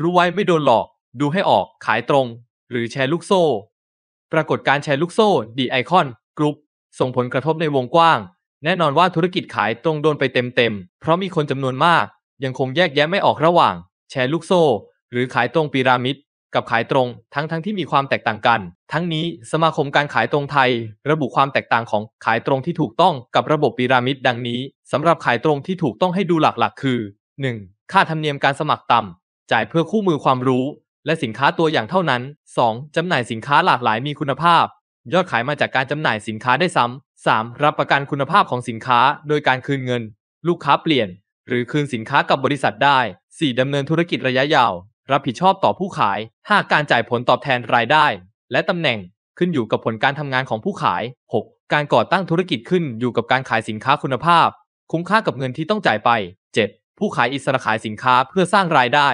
รู้ไว้ไม่โดนหลอก ดูให้ออกขายตรง หรือแชร์ลูกโซ่ ปรากฏการแชร์ลูกโซ่ดีไอคอนกรุ๊ป ส่งผลกระทบในวงกว้าง แน่นอนว่าธุรกิจขายตรงโดนไปเต็มๆ เพราะมีคนจำนวนมาก ยังคงแยกแยะไม่ออกระหว่างแชร์ลูกโซ่ หรือขายตรงปีรามิดกับขายตรงทั้งๆทที่มีความแตกต่างกัน ทั้งนี้สมาคมการขายตรงไทย ระบุความแตกต่างของขายตรงที่ถูกต้องกับระบบปีรามิดดังนี้สำหรับขายตรงที่ถูกต้องให้ดูหลักๆ คือ 1. ค่าธรรมเนียมการสมัครต่ำจ่ายเพื่อคู่มือความรู้และสินค้าตัวอย่างเท่านั้น 2. จำหน่ายสินค้าหลากหลายมีคุณภาพ ยอดขายมาจากการจำหน่ายสินค้าได้ซ้ำ 3. รับประกันคุณภาพของสินค้า โดยการคืนเงิน ลูกค้าเปลี่ยน หรือคืนสินค้ากับบริษัทได้ 4. ดำเนินธุรกิจระยะยาว รับผิดชอบต่อผู้ขาย 5. การจ่ายผลตอบแทนรายได้ และตำแหน่งขึ้นอยู่กับผลการทำงานของผู้ขาย 6. การก่อตั้งธุรกิจขึ้นอยู่กับการขายสินค้าคุณภาพคุ้มค่ากับเงินที่ต้องจ่ายไป 7. ผู้ขายอิสระขายสินค้าเพื่อสร้างรายได้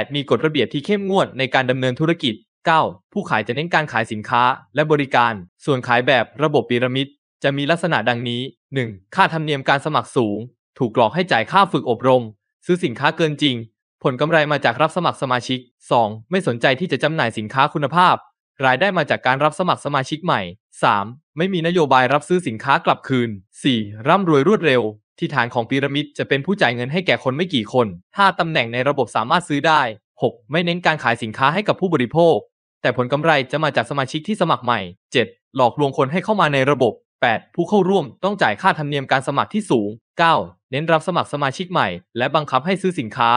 8. มีกฎระเบียบที่เข้มงวดในการดำเนินธุรกิจ 9. ผู้ขายจะเน้นการขายสินค้าและบริการ ส่วนขายแบบระบบพีระมิดจะมีลักษณะดังนี้ 1. ค่าธรรมเนียมการสมัครสูง ถูกหลอกให้จ่ายค่าฝึกอบรม ซื้อสินค้าเกินจริง ผลกำไรมาจากรับสมัครสมาชิก 2. ไม่สนใจที่จะจำหน่ายสินค้าคุณภาพ รายได้มาจากการรับสมัครสมาชิกใหม่ 3. ไม่มีนโยบายรับซื้อสินค้ากลับคืน 4. ร่ำรวยรวดเร็วที่ฐานของพีระมิดจะเป็นผู้จ่ายเงินให้แก่คนไม่กี่คน 5ตำแหน่งในระบบสามารถซื้อได้ 6. ไม่เน้นการขายสินค้าให้กับผู้บริโภค แต่ผลกำไรจะมาจากสมาชิกที่สมัครใหม่ 7. หลอกลวงคนให้เข้ามาในระบบ 8. ผู้เข้าร่วมต้องจ่ายค่าธรรมเนียมการสมัครที่สูง 9. เน้นรับสมัครสมาชิกใหม่ และบังคับให้ซื้อสินค้า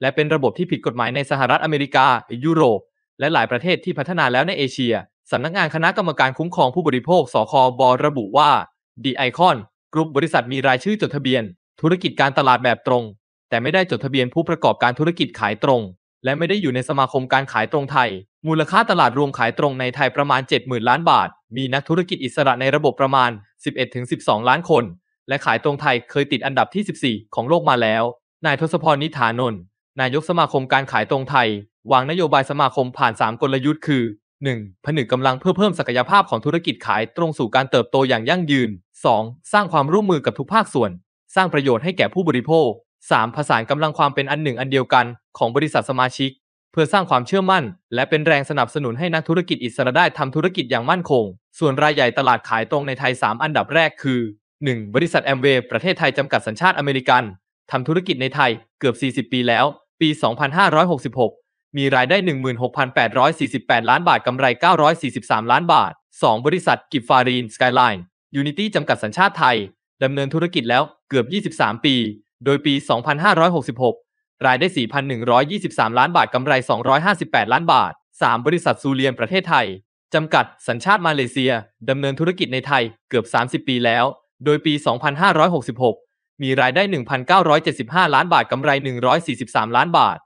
และเป็นระบบที่ผิดกฎหมายในสหรัฐอเมริกา ยุโรป และหลายประเทศที่พัฒนาแล้วในเอเชียสำนักงานคณะกรรมการคุ้มครองผู้บริโภค สคบ ระบุว่า ดีไอคอนกลุ่มบริษัทมีรายชื่อจดทะเบียน ธุรกิจการตลาดแบบตรง แต่ไม่ได้จดทะเบียนผู้ประกอบการธุรกิจขายตรง และไม่ได้อยู่ในสมาคมการขายตรงไทย มูลค่าตลาดรวมขายตรงในไทยประมาณ 70,000 ล้านบาท มีนักธุรกิจอิสระในระบบประมาณ 11-12 ล้านคน และขายตรงไทยเคยติดอันดับที่ 14 ของโลกมาแล้ว นายทศพรนิธานนท์นายกสมาคมการขายตรงไทย วางนโยบายสมาคมผ่าน 3 กลยุทธ์คือ 1. ผนึกกำลังเพื่อเพิ่มศักยภาพของธุรกิจขายตรงสู่การเติบโตอย่างยั่งยืน 2. สร้างความร่วมมือกับทุกภาคส่วน สร้างประโยชน์ให้แก่ผู้บริโภค 3. ผสานกำลังความเป็นอันหนึ่งอันเดียวกัน ของบริษัทสมาชิก เพื่อสร้างความเชื่อมั่น และเป็นแรงสนับสนุนให้นักธุรกิจอิสระได้ทำธุรกิจอย่างมั่นคง ส่วนรายใหญ่ตลาดขายตรงในไทย 3 อันดับแรกคือ 1. บริษัทแอมเวย์ประเทศไทยจำกัดสัญชาติอเมริกันทำธุรกิจในไทยเกือบ 40 ปีแล้วปี 2566มีรายได้ 16,848 ล้านบาท กำไร 943 ล้านบาท 2 บริษัทกิฟฟารีนสกายไลน์ยูนิตี้จำกัดสัญชาติไทย ดำเนินธุรกิจแล้วเกือบ 23 ปี โดยปี 2566 รายได้ 4,123 ล้านบาท กำไร 258 ล้านบาท 3 บริษัทซูเลียน ประเทศไทย จำกัดสัญชาติมาเลเซีย ดำเนินธุรกิจในไทยเกือบ 30 ปีแล้ว โดยปี 2566 มีรายได้ 1,975ล้านบาทกำไร 143ล้านบาท